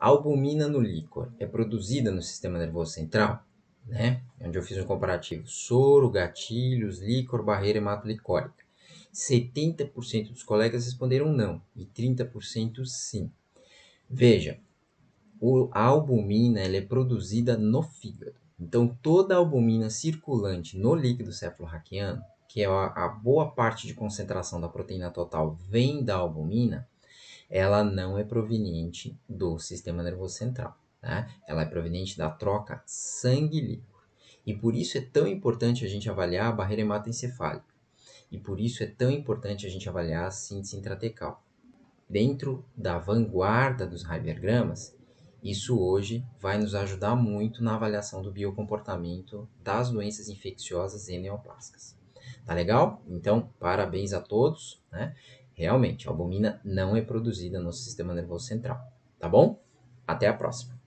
A albumina no líquor é produzida no sistema nervoso central, né? É onde eu fiz um comparativo: soro, gatilhos, líquor, barreira hematolicórica. 70% dos colegas responderam não e 30% sim. Veja, a albumina ela é produzida no fígado. Então, toda a albumina circulante no líquido cefalorraquiano, que é a, a boa parte de concentração da proteína total, vem da albumina ela não é proveniente do sistema nervoso central. Né? Ela é proveniente da troca sangue-líquido. E por isso é tão importante a gente avaliar a barreira hematoencefálica. E por isso é tão importante a gente avaliar a síntese intratecal. Dentro da vanguarda dos hipergramas. isso hoje vai nos ajudar muito na avaliação do biocomportamento das doenças infecciosas e neoplásicas. Tá legal? Então, parabéns a todos, né? Realmente, a albumina não é produzida no sistema nervoso central, tá bom? Até a próxima!